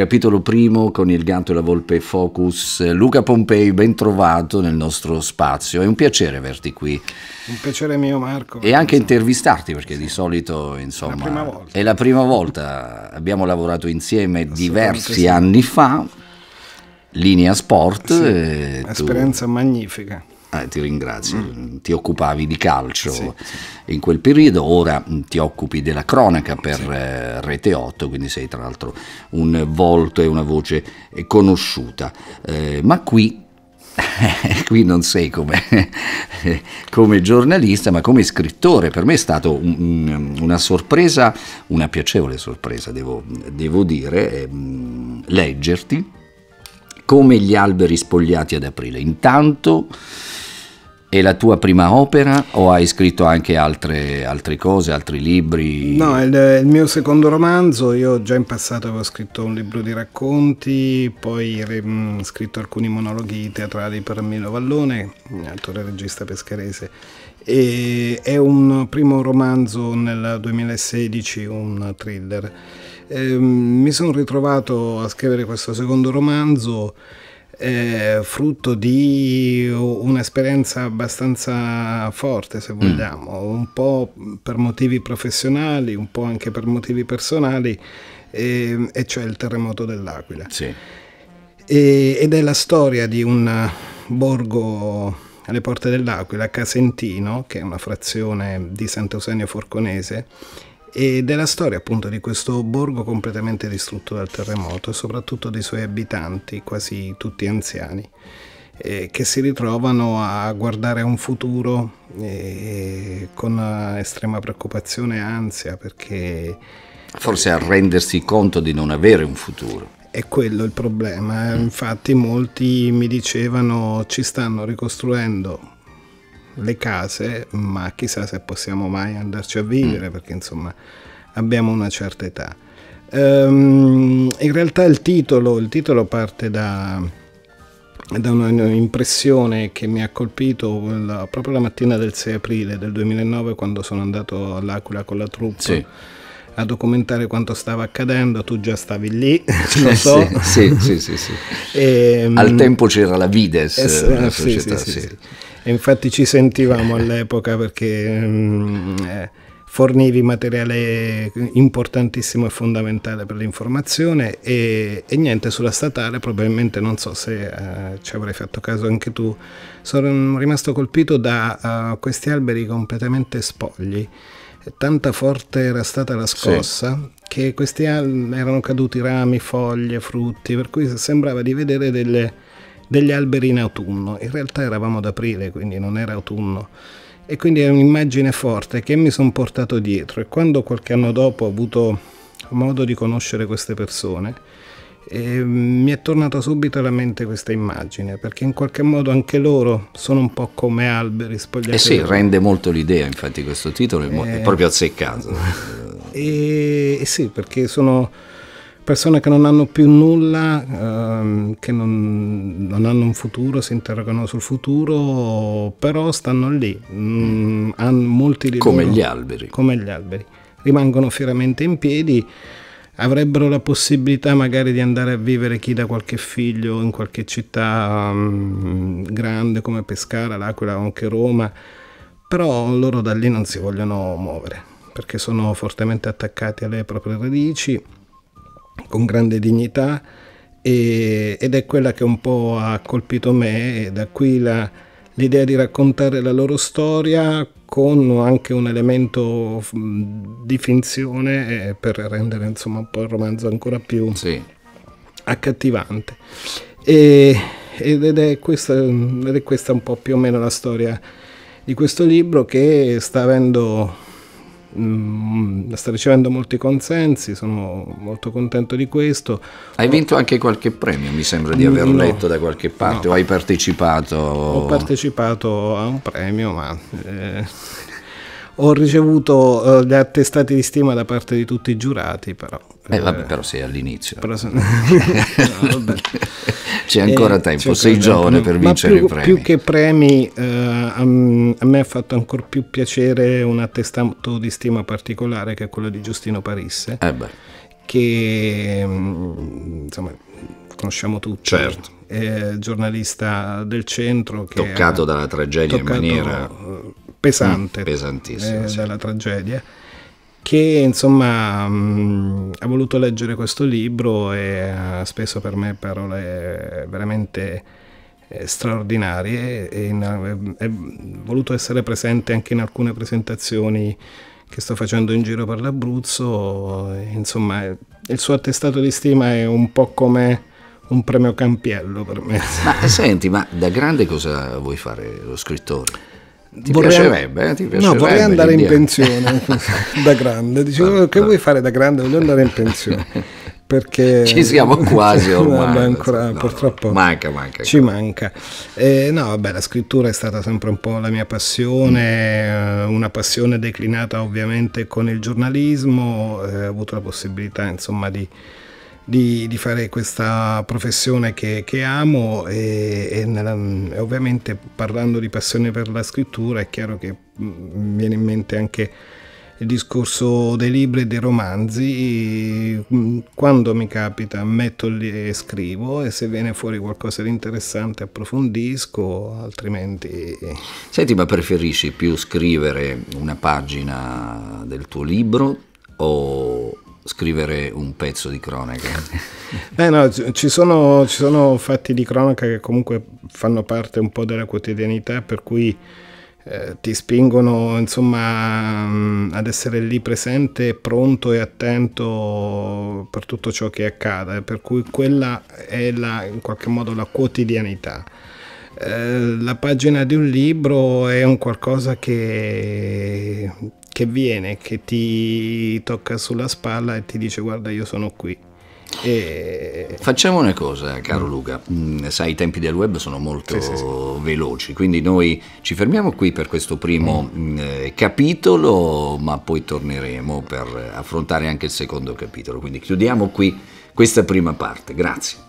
capitolo primo con Il gatto e la volpe Focus. Luca Pompei, ben trovato nel nostro spazio. È un piacere averti qui. Un piacere mio, Marco. E anche intervistarti, perché sì. di solito, insomma, è la, è la prima volta. Abbiamo lavorato insieme diversi sì. anni fa. Linea Sport. Sì, eh, esperienza magnifica. Eh, ti ringrazio, mm. ti occupavi di calcio sì, sì. in quel periodo, ora ti occupi della cronaca per sì. Eh, Rete 8, quindi sei tra l'altro un volto e una voce eh, conosciuta, eh, ma qui, qui non sei come, come, giornalista ma come scrittore, per me è stata un, una sorpresa, una piacevole sorpresa devo, devo dire, ehm, leggerti come gli alberi spogliati ad aprile, intanto è la tua prima opera o hai scritto anche altre, altre cose, altri libri? No, è il, il, mio secondo romanzo, io già in passato avevo scritto un libro di racconti, poi ho scritto alcuni monologhi teatrali per Milo Vallone, attore regista pescarese. E è un primo romanzo nel 2016, un thriller. E, ehm, mi sono ritrovato a scrivere questo secondo romanzo eh, frutto di un'esperienza abbastanza forte, se mm. vogliamo, mm. un po' per motivi professionali, un po' anche per motivi personali, eh, e cioè il terremoto dell'Aquila. Sì. E, ed è la storia di un borgo alle porte dell'Aquila, Casentino, che è una frazione di Sant'Eusenio Forconese, e della storia appunto di questo borgo completamente distrutto dal terremoto e soprattutto dei suoi abitanti, quasi tutti anziani, eh, che si ritrovano a guardare a un futuro eh, con eh, estrema preoccupazione e ansia perché... Forse a rendersi conto di non avere un futuro. È quello il problema, infatti molti mi dicevano ci stanno ricostruendo le case, ma chissà se possiamo mai andarci a vivere mm. perché insomma abbiamo una certa età. Um, in realtà il titolo, il titolo parte da, da un'impressione che mi ha colpito la, proprio la mattina del 6 aprile del 2009 quando sono andato all'Aquila con la truppa. Sì a documentare quanto stava accadendo, tu già stavi lì, eh, lo so. sì, sì, sì, sì, sì. E, ehm, Al tempo c'era la Vides, eh, la società, sì, sì, e infatti ci sentivamo all'epoca perché mm, eh, fornivi materiale importantissimo e fondamentale per l'informazione e, e, niente sulla statale probabilmente non so se eh, ci avrai fatto caso anche tu sono rimasto colpito da uh, questi alberi completamente spogli tanta forte era stata la scossa sì. che questi erano caduti rami, foglie, frutti per cui sembrava di vedere delle degli alberi in autunno. In realtà eravamo ad aprile, quindi non era autunno. E quindi è un'immagine forte che mi sono portato dietro. E quando qualche anno dopo ho avuto modo di conoscere queste persone, eh, mi è tornata subito alla mente questa immagine, perché in qualche modo anche loro sono un po' come alberi spogliati. Eh sì, rende molto l'idea, infatti questo titolo è, eh, proprio azzeccato. Eh, eh sì, perché sono persone che non hanno più nulla, ehm, che non, non, hanno un futuro, si interrogano sul futuro, però stanno lì, mm, hanno molti di come loro, gli alberi. Come gli alberi. Rimangono fieramente in piedi, avrebbero la possibilità magari di andare a vivere chi da qualche figlio in qualche città um, grande come Pescara, L'Aquila o anche Roma, però loro da lì non si vogliono muovere perché sono fortemente attaccati alle proprie radici con grande dignità e, ed è quella che un po' ha colpito me e da qui la, l'idea di raccontare la loro storia con anche un elemento di finzione eh, per rendere insomma un po' il romanzo ancora più sì. accattivante. E, ed è questa, ed è questa un po' più o meno la storia di questo libro che sta avendo Mm, sta ricevendo molti consensi, sono molto contento di questo. Hai vinto anche qualche premio, mi sembra di aver no, letto da qualche parte, no. o hai partecipato? Ho partecipato a un premio, ma... Eh ho ricevuto eh, gli attestati di stima da parte di tutti i giurati, però. Eh, eh vabbè, però sei all'inizio. Però se... no, c'è ancora eh, tempo, c'è sei ancora giovane per Ma vincere più, i premi. Più che premi, eh, a, me ha fatto ancora più piacere un attestato di stima particolare che è quello di Giustino Parisse. Eh, che mm, insomma conosciamo tutti. Certo. Eh, giornalista del centro. Che toccato dalla tragedia toccato, in maniera pesante mm, eh, sì. dalla tragedia che insomma mh, mm, ha voluto leggere questo libro e ha speso per me parole veramente eh, straordinarie e in, eh, voluto essere presente anche in alcune presentazioni che sto facendo in giro per l'Abruzzo, insomma il suo attestato di stima è un po' come un premio Campiello per me. Ma senti, ma da grande cosa vuoi fare lo scrittore? Ti vorrei, piacerebbe, eh? ti piacerebbe? No, vorrei andare in pensione da grande. Dicevo, oh, no, che no. vuoi fare da grande? Voglio andare in pensione. Perché ci siamo quasi ormai. no, ancora, purtroppo manca, manca. Ci ancora. manca. Eh, no, vabbè, la scrittura è stata sempre un po' la mia passione, mm. una passione declinata ovviamente con il giornalismo. Eh, ho avuto la possibilità, insomma, di di, di fare questa professione che, che amo e, e, nella, e ovviamente parlando di passione per la scrittura è chiaro che mi mm, viene in mente anche il discorso dei libri e dei romanzi, mm, quando mi capita metto lì e scrivo e se viene fuori qualcosa di interessante approfondisco, altrimenti... Senti, ma preferisci più scrivere una pagina del tuo libro o scrivere un pezzo di cronaca. Beh, no, ci sono, ci sono, fatti di cronaca che comunque fanno parte un po' della quotidianità, per cui eh, ti spingono insomma mm, ad essere lì presente, pronto e attento per tutto ciò che accade, per cui quella è la, in qualche modo la quotidianità eh, la pagina di un libro è un qualcosa che che viene, che ti tocca sulla spalla e ti dice guarda io sono qui. E... Facciamo una cosa, caro Luca, mm, sai i tempi del web sono molto sì, sì, sì. veloci, quindi noi ci fermiamo qui per questo primo mm. mm eh, capitolo, ma poi torneremo per affrontare anche il secondo capitolo, quindi chiudiamo qui questa prima parte, grazie.